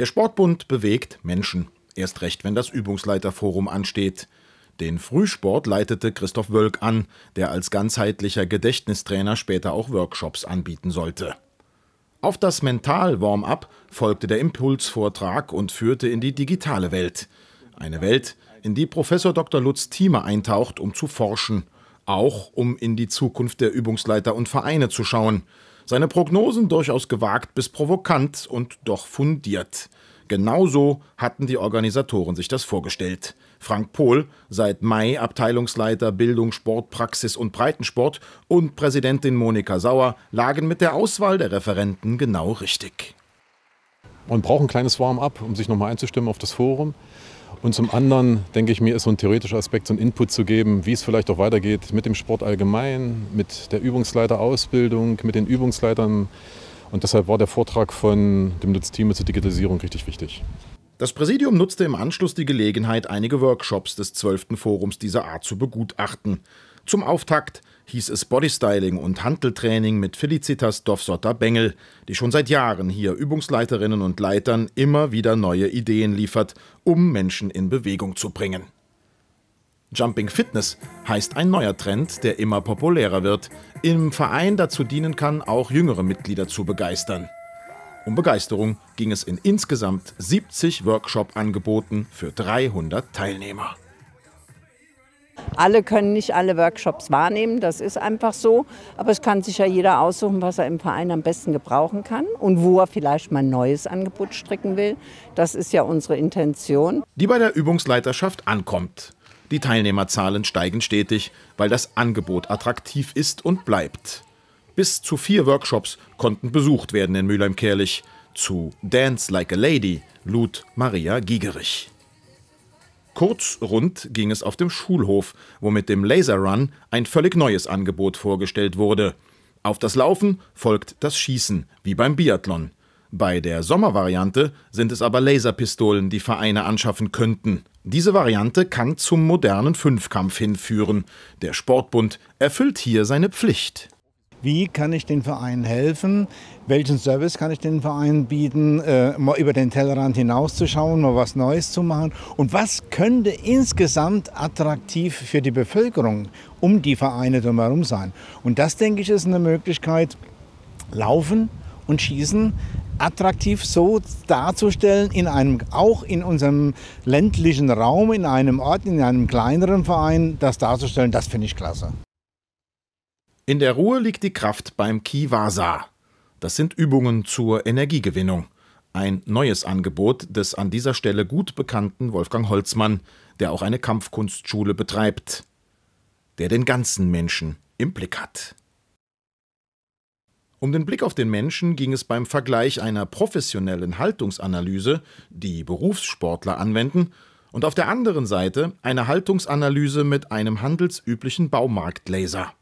Der Sportbund bewegt Menschen. Erst recht, wenn das Übungsleiterforum ansteht. Den Frühsport leitete Christoph Wölk an, der als ganzheitlicher Gedächtnistrainer später auch Workshops anbieten sollte. Auf das Mental-Warm-up folgte der Impulsvortrag und führte in die digitale Welt. Eine Welt, in die Professor Dr. Lutz Thieme eintaucht, um zu forschen. Auch um in die Zukunft der Übungsleiter und Vereine zu schauen. Seine Prognosen durchaus gewagt bis provokant und doch fundiert. Genauso hatten die Organisatoren sich das vorgestellt. Frank Pohl, seit Mai Abteilungsleiter Bildung, Sport, Praxis und Breitensport und Präsidentin Monika Sauer lagen mit der Auswahl der Referenten genau richtig. Man braucht ein kleines Warm-up, um sich nochmal einzustimmen auf das Forum. Und zum anderen, denke ich mir, ist so ein theoretischer Aspekt, so einen Input zu geben, wie es vielleicht auch weitergeht mit dem Sport allgemein, mit der Übungsleiterausbildung, mit den Übungsleitern. Und deshalb war der Vortrag von dem Nutzteam zur Digitalisierung richtig wichtig. Das Präsidium nutzte im Anschluss die Gelegenheit, einige Workshops des 12. Forums dieser Art zu begutachten. Zum Auftakt hieß es Bodystyling und Handeltraining mit Felicitas Dofsotter-Bengel, die schon seit Jahren hier Übungsleiterinnen und Leitern immer wieder neue Ideen liefert, um Menschen in Bewegung zu bringen. Jumping Fitness heißt ein neuer Trend, der immer populärer wird, im Verein dazu dienen kann, auch jüngere Mitglieder zu begeistern. Um Begeisterung ging es in insgesamt 70 Workshop-Angeboten für 300 Teilnehmer. Alle können nicht alle Workshops wahrnehmen, das ist einfach so. Aber es kann sich ja jeder aussuchen, was er im Verein am besten gebrauchen kann und wo er vielleicht mal ein neues Angebot stricken will. Das ist ja unsere Intention. Die bei der Übungsleiterschaft ankommt. Die Teilnehmerzahlen steigen stetig, weil das Angebot attraktiv ist und bleibt. Bis zu vier Workshops konnten besucht werden in Mülheim-Kerlich. Zu Dance Like a Lady lud Maria Giegerich. Kurz rund ging es auf dem Schulhof, wo mit dem Laser Run ein völlig neues Angebot vorgestellt wurde. Auf das Laufen folgt das Schießen, wie beim Biathlon. Bei der Sommervariante sind es aber Laserpistolen, die Vereine anschaffen könnten. Diese Variante kann zum modernen Fünfkampf hinführen. Der Sportbund erfüllt hier seine Pflicht wie kann ich den Verein helfen, welchen Service kann ich den Verein bieten, äh, mal über den Tellerrand hinauszuschauen, mal was Neues zu machen und was könnte insgesamt attraktiv für die Bevölkerung um die Vereine drumherum sein. Und das, denke ich, ist eine Möglichkeit, laufen und schießen attraktiv so darzustellen, in einem, auch in unserem ländlichen Raum, in einem Ort, in einem kleineren Verein, das darzustellen, das finde ich klasse. In der Ruhe liegt die Kraft beim Kiwasa. Das sind Übungen zur Energiegewinnung. Ein neues Angebot des an dieser Stelle gut bekannten Wolfgang Holzmann, der auch eine Kampfkunstschule betreibt, der den ganzen Menschen im Blick hat. Um den Blick auf den Menschen ging es beim Vergleich einer professionellen Haltungsanalyse, die Berufssportler anwenden, und auf der anderen Seite eine Haltungsanalyse mit einem handelsüblichen Baumarktlaser.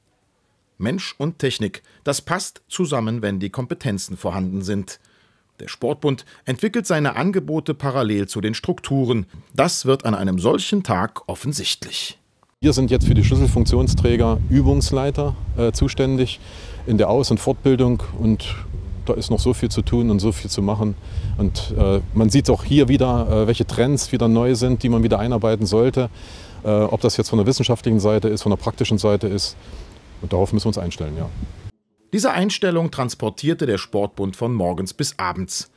Mensch und Technik, das passt zusammen, wenn die Kompetenzen vorhanden sind. Der Sportbund entwickelt seine Angebote parallel zu den Strukturen. Das wird an einem solchen Tag offensichtlich. Wir sind jetzt für die Schlüsselfunktionsträger Übungsleiter äh, zuständig in der Aus- und Fortbildung und da ist noch so viel zu tun und so viel zu machen. Und äh, man sieht auch hier wieder, äh, welche Trends wieder neu sind, die man wieder einarbeiten sollte. Äh, ob das jetzt von der wissenschaftlichen Seite ist, von der praktischen Seite ist. Und darauf müssen wir uns einstellen, ja. Diese Einstellung transportierte der Sportbund von morgens bis abends.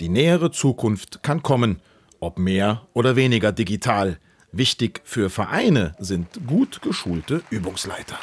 Die nähere Zukunft kann kommen, ob mehr oder weniger digital. Wichtig für Vereine sind gut geschulte Übungsleiter.